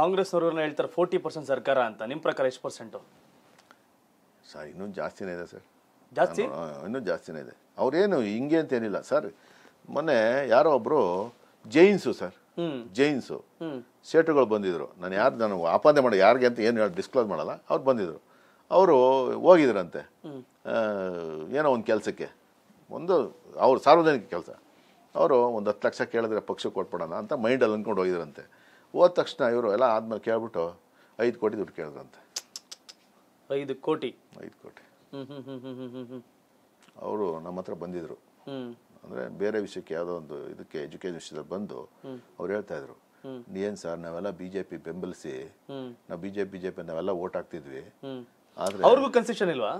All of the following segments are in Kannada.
ಕಾಂಗ್ರೆಸ್ನವ್ರನ್ನ ಹೇಳ್ತಾರೆ ಫೋರ್ಟಿ ಪರ್ಸೆಂಟ್ ಸರ್ಕಾರ ಅಂತ ನಿಮ್ಮ ಪ್ರಕಾರ ಎಷ್ಟು ಪರ್ಸೆಂಟು ಸರ್ ಇನ್ನೂ ಜಾಸ್ತಿನೇ ಇದೆ ಸರ್ ಜಾಸ್ತಿ ಇನ್ನೂ ಜಾಸ್ತಿನೇ ಇದೆ ಅವರೇನು ಹಿಂಗೆ ಅಂತೇನಿಲ್ಲ ಸರ್ ಮೊನ್ನೆ ಯಾರೋ ಒಬ್ಬರು ಜೈನ್ಸು ಸರ್ ಜೈನ್ಸು ಸೇಟುಗಳು ಬಂದಿದ್ರು ನಾನು ಯಾರು ನಾನು ಆಪಾದನೆ ಮಾಡಿ ಯಾರಿಗೆ ಅಂತ ಏನು ಡಿಸ್ಕ್ಲೋಸ್ ಮಾಡಲ್ಲ ಅವ್ರು ಬಂದಿದ್ರು ಅವರು ಹೋಗಿದ್ರಂತೆ ಏನೋ ಒಂದು ಕೆಲಸಕ್ಕೆ ಒಂದು ಅವರು ಸಾರ್ವಜನಿಕ ಕೆಲಸ ಅವರು ಒಂದು ಹತ್ತು ಲಕ್ಷ ಕೇಳಿದ್ರೆ ಪಕ್ಷಕ್ಕೆ ಕೊಟ್ಬಿಡೋಣ ಅಂತ ಮೈಂಡಲ್ಲಿ ಅಂದ್ಕೊಂಡು ಹೋಗಿದ್ರಂತೆ ಹೋದ ತಕ್ಷಣ ಇವರು ಎಲ್ಲ ಆದ್ಮೇಲೆ ಕೇಳ್ಬಿಟ್ಟು ಐದು ಕೋಟಿ ದುಡ್ಡು ಕೇಳಿದ್ರಂತೆ ಐದು ಕೋಟಿ ಐದು ಕೋಟಿ ಅವರು ನಮ್ಮ ಹತ್ರ ಬಂದಿದ್ರು ಅಂದ್ರೆ ಬೇರೆ ವಿಷಯಕ್ಕೆ ಯಾವುದೋ ಒಂದು ಇದಕ್ಕೆ ಎಜುಕೇಶನ್ ವಿಷಯದಲ್ಲಿ ಬಂದು ಅವ್ರು ಹೇಳ್ತಾ ಇದ್ರು ನೀನ್ ಸರ್ ನಾವೆಲ್ಲ ಬಿಜೆಪಿ ಬೆಂಬಲಿಸಿ ನಾವು ಬಿಜೆಪಿ ಬಿಜೆಪಿ ನಾವೆಲ್ಲ ಓಟ್ ಹಾಕ್ತಿದ್ವಿ ಆದ್ರೆ ಅವ್ರಿಗೂ ಕನ್ಸೆಷನ್ ಇಲ್ವಾ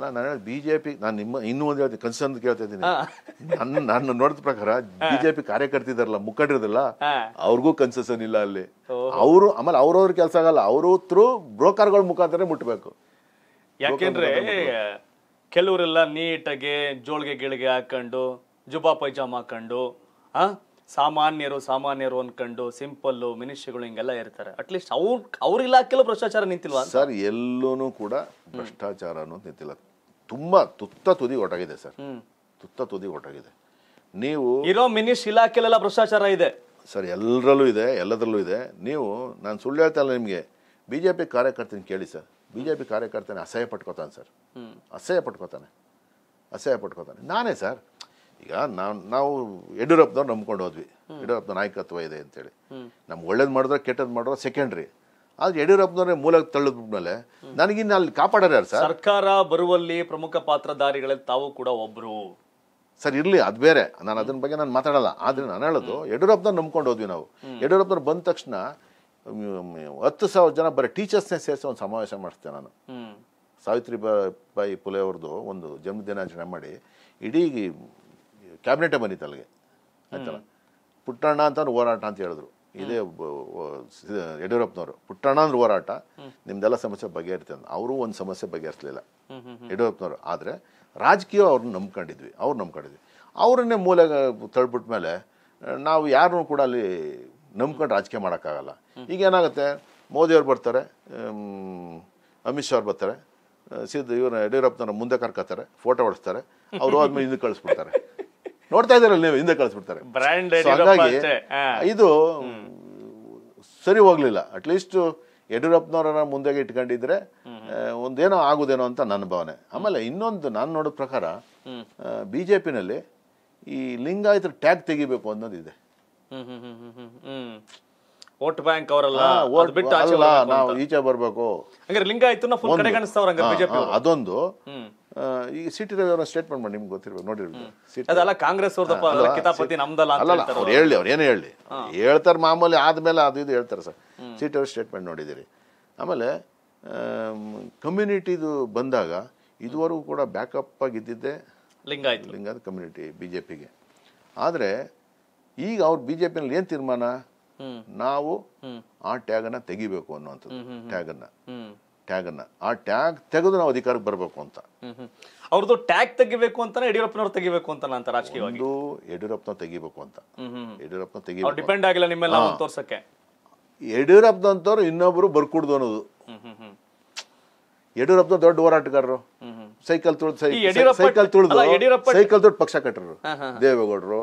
ಅಲ್ಲ ನಾನು ಹೇಳಿ ಬಿ ಜೆ ಪಿ ನಾನು ನಿಮ್ಮ ಇನ್ನೂ ಒಂದು ಹೇಳ್ತೀನಿ ಕನ್ಸರ್ನ್ ಕೇಳ್ತಾ ಇದ್ದೀನಿ ನನ್ನ ನಾನು ನೋಡಿದ ಪ್ರಕಾರ ಬಿ ಜೆ ಪಿ ಕಾರ್ಯಕರ್ತಿದಾರಲ್ಲ ಮುಖಂಡರಿದಲ್ಲ ಅವ್ರಿಗೂ ಕನ್ಸೆಷನ್ ಇಲ್ಲ ಅಲ್ಲಿ ಅವರು ಆಮೇಲೆ ಅವ್ರವ್ರ ಕೆಲಸ ಆಗಲ್ಲ ಅವರು ತ್ರೂ ಬ್ರೋಕರ್ಗಳ ಮುಖಾಂತರ ಮುಟ್ಟಬೇಕು ಯಾಕೆಂದ್ರೆ ಕೆಲವರೆಲ್ಲ ನೀಟಾಗಿ ಜೋಳಿಗೆ ಗಿಳಿಗೆ ಹಾಕೊಂಡು ಜುಬಾ ಪೈಜಾಮ ಹಾಕೊಂಡು ಆ ಸಾಮಾನ್ಯರು ಸಾಮಾನ್ಯರು ಅನ್ಕೊಂಡು ಸಿಂಪಲ್ಲು ಮಿನಿಷ್ಯಗಳು ಹಿಂಗೆಲ್ಲ ಇರ್ತಾರೆ ಅಟ್ಲೀಸ್ಟ್ ಅವ್ರ ಅವ್ರ ಇಲಾಖೆಲ್ಲೂ ಭ್ರಷ್ಟಾಚಾರ ನಿಂತಿಲ್ವಾ ಸರ್ ಎಲ್ಲೂ ಕೂಡ ಭ್ರಷ್ಟಾಚಾರ ಅನ್ನೋದು ನಿಂತಿಲ್ಲ ತುಂಬ ತುತ್ತ ತುದಿ ಒಟ್ಟಾಗಿದೆ ಸರ್ ತುತ್ತ ತುದಿ ಒಟ್ಟಾಗಿದೆ ನೀವು ಇರೋ ಮಿನಿಸ್ ಇಲಾಖೆಲೆಲ್ಲ ಭ್ರಷ್ಟಾಚಾರ ಇದೆ ಸರ್ ಎಲ್ಲರಲ್ಲೂ ಇದೆ ಎಲ್ಲದರಲ್ಲೂ ಇದೆ ನೀವು ನಾನು ಸುಳ್ಳು ಹೇಳ್ತಾ ನಿಮಗೆ ಬಿ ಜೆ ಪಿ ಕಾರ್ಯಕರ್ತನ ಕೇಳಿ ಸರ್ ಬಿ ಜೆ ಪಿ ಕಾರ್ಯಕರ್ತನೇ ಅಸಹ್ಯ ಪಟ್ಕೋತಾನೆ ಸರ್ ಅಸಹ್ಯ ಪಟ್ಕೋತಾನೆ ಅಸಹ್ಯ ಪಟ್ಕೋತಾನೆ ನಾನೇ ಸರ್ ಈಗ ನಾವು ನಾವು ಯಡಿಯೂರಪ್ಪನವ್ರು ನಂಬ್ಕೊಂಡು ಹೋದ್ವಿ ಯಡಿಯೂರಪ್ಪನ ನಾಯಕತ್ವ ಇದೆ ಅಂತೇಳಿ ನಮ್ಗೆ ಒಳ್ಳೇದು ಮಾಡಿದ್ರೆ ಕೆಟ್ಟದ್ದು ಮಾಡಿದ್ರೆ ಸೆಕೆಂಡ್ರಿ ಆದ್ರೆ ಯಡಿಯೂರಪ್ಪನವ್ರೆ ಮೂಲಕ ತಳ್ಳಿದ್ಮೇಲೆ ನನಗಿನ್ನ ಅಲ್ಲಿ ಕಾಪಾಡಾರ ಯಾರು ಸರ್ ಸರ್ಕಾರ ಬರುವಲ್ಲಿ ಪ್ರಮುಖ ಪಾತ್ರಧಾರಿಗಳಲ್ಲಿ ತಾವು ಕೂಡ ಒಬ್ರು ಸರ್ ಇರಲಿ ಅದು ಬೇರೆ ನಾನು ಅದನ್ನ ಬಗ್ಗೆ ನಾನು ಮಾತಾಡಲ್ಲ ಆದ್ರೆ ನಾನು ಹೇಳೋದು ಯಡಿಯೂರಪ್ಪನ ನಂಬ್ಕೊಂಡು ಹೋದ್ವಿ ನಾವು ಯಡಿಯೂರಪ್ಪನವ್ರು ಬಂದ ತಕ್ಷಣ ಹತ್ತು ಸಾವಿರ ಜನ ಬರೀ ಟೀಚರ್ಸ್ನೇ ಸೇರಿಸಿ ಒಂದು ಸಮಾವೇಶ ಮಾಡಿಸ್ತೇನೆ ನಾನು ಸಾವಿತ್ರಿ ಬಾಯಿ ಪುಲೆ ಅವ್ರದ್ದು ಒಂದು ಜನ್ಮದಿನಾಚರಣೆ ಮಾಡಿ ಇಡೀ ಕ್ಯಾಬಿನೆಟೇ ಬಂದಿತ್ತು ಅಲ್ಲಿಗೆ ಆಯ್ತಲ್ಲ ಪುಟ್ಟಣ್ಣ ಅಂತ ಹೋರಾಟ ಅಂತ ಹೇಳಿದ್ರು ಇದೇ ಯಡಿಯೂರಪ್ಪನವರು ಪುಟ್ಟಣ್ಣ ಅಂದ್ರೆ ಹೋರಾಟ ನಿಮ್ದೆಲ್ಲ ಸಮಸ್ಯೆ ಅಂತ ಅವರು ಒಂದು ಸಮಸ್ಯೆ ಬಗೆಹರಿಸಲಿಲ್ಲ ಯಡಿಯೂರಪ್ಪನವರು ಆದರೆ ರಾಜಕೀಯ ಅವ್ರನ್ನ ನಂಬ್ಕೊಂಡಿದ್ವಿ ಅವ್ರು ನಂಬ್ಕೊಂಡಿದ್ವಿ ಅವರನ್ನೇ ಮೂಲೆ ತಳ್ಬಿಟ್ಮೇಲೆ ಮೇಲೆ ನಾವು ಯಾರನ್ನೂ ಕೂಡ ಅಲ್ಲಿ ನಂಬ್ಕೊಂಡು ರಾಜಕೀಯ ಮಾಡೋಕ್ಕಾಗಲ್ಲ ಈಗ ಏನಾಗುತ್ತೆ ಮೋದಿಯವ್ರು ಬರ್ತಾರೆ ಅಮಿತ್ ಶಾ ಅವ್ರು ಬರ್ತಾರೆ ಸಿದ್ಧ ಇವ್ರ ಯಡಿಯೂರಪ್ಪನವ್ರ ಮುಂದೆ ಕರ್ಕೋತಾರೆ ಫೋಟೋ ಹೊಡಿಸ್ತಾರೆ ಅವರು ಆದ್ಮೇಲೆ ಹಿಂದೆ ಕಳಿಸ್ಬಿಡ್ತಾರೆ ನೋಡ್ತಾ ಇದ್ದಾರಲ್ಲ ನೀವು ಹಿಂದೆ ಕಳಿಸ್ಬಿಡ್ತಾರೆ ಹಾಗಾಗಿ ಇದು ಸರಿ ಹೋಗ್ಲಿಲ್ಲ ಅಟ್ಲೀಸ್ಟ್ ಯಡಿಯೂರಪ್ಪನವರನ್ನ ಮುಂದೆಗೆ ಇಟ್ಕೊಂಡಿದ್ರೆ ಒಂದೇನೋ ಆಗುದೇನೋ ಅಂತ ನನ್ನ ಭಾವನೆ ಆಮೇಲೆ ಇನ್ನೊಂದು ನಾನು ನೋಡೋ ಪ್ರಕಾರ ಬಿ ಜೆ ಪಿನಲ್ಲಿ ಈ ಲಿಂಗಾಯತ ಟ್ಯಾಗ್ ತೆಗಿಬೇಕು ಅನ್ನೋದಿದೆ ವೋಟ್ ಬ್ಯಾಂಕ್ ಅವರಲ್ಲ ಬಿಟ್ಟು ನಾವು ಈಚೆ ಬರ್ಬೇಕು ಅದೊಂದು ಈಗ ಸಿಟಿ ಟಿ ರವಿ ಅವರ ಸ್ಟೇಟ್ಮೆಂಟ್ ಮಾಡಿ ನಿಮ್ಗೆ ಗೊತ್ತಿರ್ಬೇಕು ನೋಡಿರ್ಬೇಕು ಅದೆಲ್ಲ ಕಾಂಗ್ರೆಸ್ ಕಿತಾಪತಿ ಅಲ್ಲ ಅವ್ರು ಹೇಳಿ ಅವ್ರು ಏನು ಹೇಳಿ ಹೇಳ್ತಾರೆ ಮಾಮೂಲಿ ಆದಮೇಲೆ ಅದು ಇದು ಹೇಳ್ತಾರೆ ಸರ್ ಸಿಟಿ ಟಿ ಸ್ಟೇಟ್ಮೆಂಟ್ ನೋಡಿದ್ದೀರಿ ಆಮೇಲೆ ಕಮ್ಯುನಿಟಿದು ಬಂದಾಗ ಇದುವರೆಗೂ ಕೂಡ ಬ್ಯಾಕಪ್ ಆಗಿದ್ದಿದ್ದೆ Lingayat Lingayat community B J ಪಿಗೆ ಆದರೆ ಈಗ ಅವ್ರು ಬಿ ಜೆ ಪಿನಲ್ಲಿ ಏನು ತೀರ್ಮಾನ ನಾವು ಆ ಟ್ಯಾಗನ್ನು ತೆಗಿಬೇಕು ಅನ್ನುವಂಥದ್ದು ಟ್ಯಾಗನ್ನು ಟ್ಯಾಗನ್ನು ಆ ಟ್ಯಾಗ್ ತೆಗೆದು ನಾವು ಅಧಿಕಾರಕ್ಕೆ ಬರಬೇಕು ಅಂತ ಅವ್ರದ್ದು ಟ್ಯಾಗ್ ತೆಗಿಬೇಕು ಅಂತಾನೆ ಯಡಿಯೂರಪ್ಪನವ್ರು ತೆಗಿಬೇಕು ಅಂತ ಅಂತ ರಾಜಕೀಯವಾಗಿ ಒಂದು ಯಡಿಯೂರಪ್ಪನ ತೆಗಿಬೇಕು ಅಂತ ಯಡಿಯೂರಪ್ಪನ ತೆಗಿಬೇಕು ಡಿಪೆಂಡ್ ಆಗಿಲ್ಲ ನಿಮ್ಮೆಲ್ಲ ತೋರ್ಸಕ್ಕೆ ಯಡಿಯೂರಪ್ಪನಂತವ್ರು ಇನ್ನೊಬ್ರು ಬರ್ಕೊಡ್ದು ಅನ್ನೋದು ಯಡಿಯೂರಪ್ಪನ ದೊಡ್ಡ ಹೋರಾಟಗಾರರು ಸೈಕಲ್ ತುಳಿದು ಸೈಕಲ್ ತುಳಿದು ಸೈಕಲ್ ತುಳಿದು ಪಕ್ಷ ಕಟ್ಟರು ದೇವೇಗೌಡರು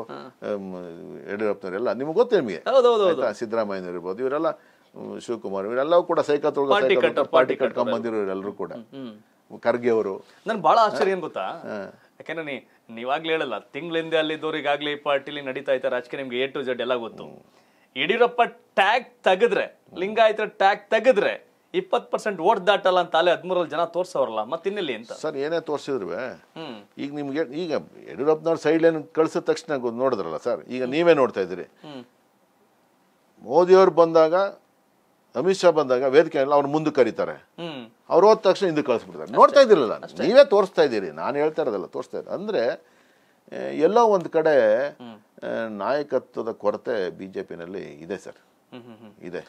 ಯಡಿಯೂರಪ್ಪನವರೆಲ್ಲ ನಿಮ್ಗೆ ಗೊತ್ತೇ ನಿಮಗೆ ಸಿದ್ದರಾಮಯ್ಯನವ್ರು ಇರ್ಬೋದು ಇವರೆಲ್ಲ ಶಿವಕುಮಾರ್ ಇವರೆಲ್ಲವೂ ಕೂಡ ಸೈಕಲ್ ಪಾರ್ಟಿ ಕಟ್ಕೊಂಡ್ ಬಂದಿರೋ ಎಲ್ಲರೂ ಕೂಡ ಖರ್ಗೆ ಅವರು ನನ್ ಬಹಳ ಆಶ್ಚರ್ಯ ಏನ್ ಗೊತ್ತಾ ನೀ ನೀವಾಗ್ಲೇ ಹೇಳಲ್ಲ ತಿಂಗಳಿಂದ ಅಲ್ಲಿದ್ದವ್ರು ಈ ಪಾರ್ಟಿಲಿ ನಡೀತಾ ಇತ್ತ ರಾಜಕೀಯ ನಿಮ್ಗೆ ಎ ಟು ಜೆಡ್ ಎಲ್ಲ ಗೊತ್ತು ಯಡಿಯೂರಪ್ಪ ಟ್ಯಾಗ್ ತೆಗೆದ್ರೆ ಲಿಂಗಾಯತರ ಟ್ಯಾಗ್ ತೆಗೆದ್ರೆ ಇಪ್ಪತ್ ಪರ್ಸೆಂಟ್ ಓಟ್ ದಾಟಲ್ಲ ಅಂತ ಅಲ್ಲೇ ಹದಿಮೂರಲ್ಲಿ ಜನ ತೋರ್ಸವ್ರಲ್ಲ ಮತ್ತಿನ್ನೆಲ್ಲಿ ಅಂತ ಸರ್ ಏನೇ ತೋರ್ಸಿದ್ರು ಈಗ ನಿಮ್ಗೆ ಈಗ ಯಡಿಯೂರಪ್ಪನವ್ರ ಸೈಡ್ ಲೈನ್ ಕಳ್ಸಿದ ತಕ್ಷಣ ನೋಡಿದ್ರಲ್ಲ ಸರ್ ಈಗ ನೀವೇ ನೋಡ್ತಾ ಇದ್ದೀರಿ ಮೋದಿಯವ್ರು ಬಂದಾಗ ಅಮಿತ್ ಶಾ ಬಂದಾಗ ವೇದಿಕೆಯಲ್ಲಿ ಅವ್ರು ಮುಂದೆ ಕರೀತಾರೆ ಅವ್ರು ಹೋದ ತಕ್ಷಣ ಹಿಂದಕ್ಕೆ ಕಳಿಸ್ಬಿಡ್ತಾರೆ ನೋಡ್ತಾ ಇದ್ದಿರಲ್ಲ ನೀವೇ ತೋರಿಸ್ತಾ ಇದ್ದೀರಿ ನಾನು ಹೇಳ್ತಾ ಇರೋದಲ್ಲ ತೋರಿಸ್ತಾ ಇರೋದು ಅಂದರೆ ಎಲ್ಲೋ ಒಂದು ಕಡೆ ನಾಯಕತ್ವದ ಕೊರತೆ ಬಿ ಜೆ ಪಿನಲ್ಲಿ ಇದೆ ಸರ್ ಇದೆ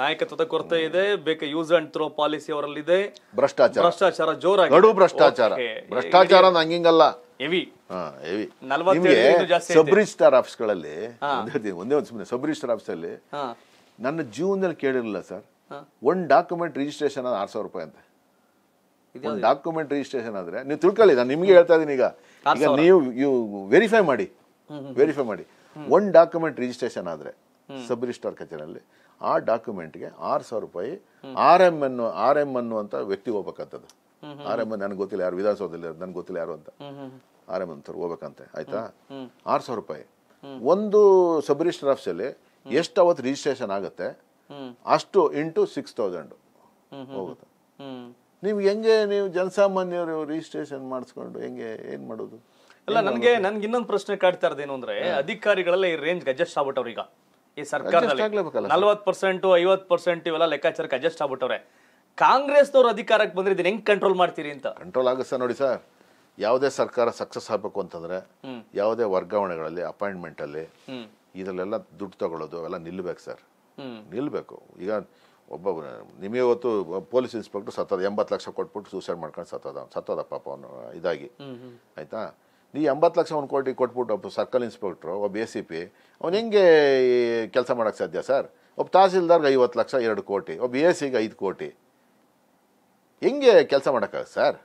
ನಾಯಕತ್ವದ ಕೊರತೆ ಇದೆ ಬೇಕಾ ಯೂಸ್ ಅಂಡ್ ಥ್ರೋ ಪಾಲಿಸಿ ಅವರಲ್ಲಿ ಇದೆ ಭ್ರಷ್ಟಾಚಾರ ಭ್ರಷ್ಟಾಚಾರ ಜೋರಾಗಿ ಗಡು ಭ್ರಷ್ಟಾಚಾರ ಭ್ರಷ್ಟಾಚಾರ ನಂಗಿಂಗಲ್ಲ ಹೆವಿ ಹೆವಿ ಸಬ್ ರಿಜಿಸ್ಟಾರ್ ಆಫೀಸ್ಗಳಲ್ಲಿ ಒಂದೇ ಒಂದು ಸುಮ್ಮನೆ ಸಬ್ರಿ ರಿಜಿಸ್ಟಾರ್ ಆಫೀಸಲ್ಲಿ ನನ್ನ ಜೀವನದಲ್ಲಿ ಕೇಳಿರಲಿಲ್ಲ ಸರ್ ಒಂದು ಡಾಕ್ಯುಮೆಂಟ್ ರಿಜಿಸ್ಟ್ರೇಷನ್ ಆರು ಸಾವಿರ ರೂಪಾಯಿ ಅಂತೆ ಒಂದು ಡಾಕ್ಯುಮೆಂಟ್ ರಿಜಿಸ್ಟ್ರೇಷನ್ ಆದರೆ ನೀವು ತಿಳ್ಕೊಳ್ಳಿ ನಾನು ನಿಮಗೆ ಹೇಳ್ತಾ ಇದ್ದೀನಿ ಈಗ ಈಗ ನೀವು ಇವು ವೆರಿಫೈ ಮಾಡಿ ವೆರಿಫೈ ಮಾಡಿ ಒಂದು ಡಾಕ್ಯುಮೆಂಟ್ ರಿಜಿಸ್ಟ್ರೇಷನ್ ಆದರೆ ಸಬ್ ರಿಜಿಸ್ಟ್ರಾರ್ ಕಚೇರಿಯಲ್ಲಿ ಆ ಡಾಕ್ಯುಮೆಂಟ್ಗೆ ಆರು ಸಾವಿರ ರೂಪಾಯಿ ಆರ್ ಎಮ್ ಅನ್ನು ಆರ್ ಎಮ್ ಅನ್ನುವಂಥ ವ್ಯಕ್ತಿ ಹೋಗ್ಬೇಕಂತದ್ದು ಆರ್ ಎಮ್ ನನಗೆ ಗೊತ್ತಿಲ್ಲ ಯಾರು ವಿಧಾನಸೌಧದಲ್ಲಿ ನನಗೆ ಗೊತ್ತಿಲ್ಲ ಯಾರು ಅಂತ ಆರ್ ಎಮ್ ಅಂತ ಹೋಗ್ಬೇಕಂತೆ ಆಯ್ತಾ ಆರು ಸಾವಿರ ರೂಪಾಯಿ ಒಂದು ಸಬ್ ರಿಜಿಸ್ಟರ್ ಆಫೀಸಲ್ಲಿ ಎಷ್ಟು ಅವತ್ತು ರಿಜಿಸ್ಟ್ರೇಷನ್ ಆಗುತ್ತೆ ಅಷ್ಟು ಇಂಟು ಸಿಕ್ಸ್ ತೌಸಂಡು ಹೋಗುತ್ತೆ ನೀವು ಹೆಂಗೆ ನೀವು ಜನಸಾಮಾನ್ಯರು ರಿಜಿಸ್ಟ್ರೇಷನ್ ಮಾಡಿಸ್ಕೊಂಡು ಹೆಂಗೆ ಏನು ಮಾಡೋದು ಅಲ್ಲ ನನಗೆ ನನಗೆ ಇನ್ನೊಂದು ಪ್ರಶ್ನೆ ಕಾಡ್ತಾ ಇರೋದೇನು ಅಂದ್ರೆ ಅಧಿಕಾರಿಗಳೆಲ್ಲ ಈ ರೇಂಜ್ ಅಡ್ಜಸ್ಟ್ ಆಗ್ಬಿಟ್ಟವ್ರು ಈಗ ಈ ಸರ್ಕಾರ ನಲ್ವತ್ ಪರ್ಸೆಂಟ್ ಐವತ್ ಪರ್ಸೆಂಟ್ ಇವೆಲ್ಲ ಲೆಕ್ಕಾಚಾರಕ್ಕೆ ಅಡ್ಜಸ್ಟ್ ಆಗ್ಬಿಟ್ಟವ್ರೆ ಕಾಂಗ್ರೆಸ್ನವ್ರು ಅಧಿಕಾರಕ್ಕೆ ಬಂದ್ರೆ ಇದನ್ನ ಹೆಂಗ್ ಕಂಟ್ರೋಲ್ ಮಾಡ್ತೀರಿ ಅಂತ ಕಂಟ್ರೋಲ್ ಆಗುತ್ತೆ ನೋಡಿ ಸರ್ ಯಾವುದೇ ಸರ್ಕಾರ ಸಕ್ಸಸ್ ಆಗಬೇಕು ಅಂತಂದ್ರೆ ಯಾವುದೇ ವರ್ಗಾವಣೆಗಳಲ್ಲಿ ಅಪಾಯಿಂಟ್ಮೆಂಟ್ ಅಲ್ಲಿ ಇದರಲ್ಲೆಲ್ಲ ದುಡ್ಡು ತಗೊಳ್ಳೋದು ಅವೆಲ್ಲ ನಿಲ್ಲಬೇಕು ಸರ್ ನಿಲ್ಲಬೇಕು ಈಗ ಒಬ್ಬ ನಿಮಗೆ ಹೊತ್ತು ಪೊಲೀಸ್ ಇನ್ಸ್ಪೆಕ್ಟರ್ ಸತ್ತದ ಎಂಬತ್ತು ಲಕ್ಷ ಕೊಟ್ಬಿಟ್ಟು ಸೂಸೈಡ್ ಮಾಡ್ಕೊಂಡು ಸತ್ತದ ಸತ್ತದ ಪಾಪ ಅವನು ಇದಾಗಿ ಆಯಿತಾ ನೀವು ಎಂಬತ್ತು ಲಕ್ಷ ಒಂದು ಕೋಟಿ ಕೊಟ್ಬಿಟ್ಟು ಒಬ್ಬ ಸರ್ಕಲ್ ಇನ್ಸ್ಪೆಕ್ಟ್ರು ಒಬ್ಬ ಎ ಸಿ ಪಿ ಅವ್ನು ಹೆಂಗೆ ಕೆಲಸ ಮಾಡೋಕ್ಕೆ ಸಾಧ್ಯ ಸರ್ ಒಬ್ಬ ತಹಸೀಲ್ದಾರ್ಗೆ ಐವತ್ತು ಲಕ್ಷ ಎರಡು ಕೋಟಿ ಒಬ್ಬ ಎ ಸಿಗೆ ಐದು ಕೋಟಿ ಹೆಂಗೆ ಕೆಲಸ ಮಾಡೋಕ್ಕಾಗ ಸರ್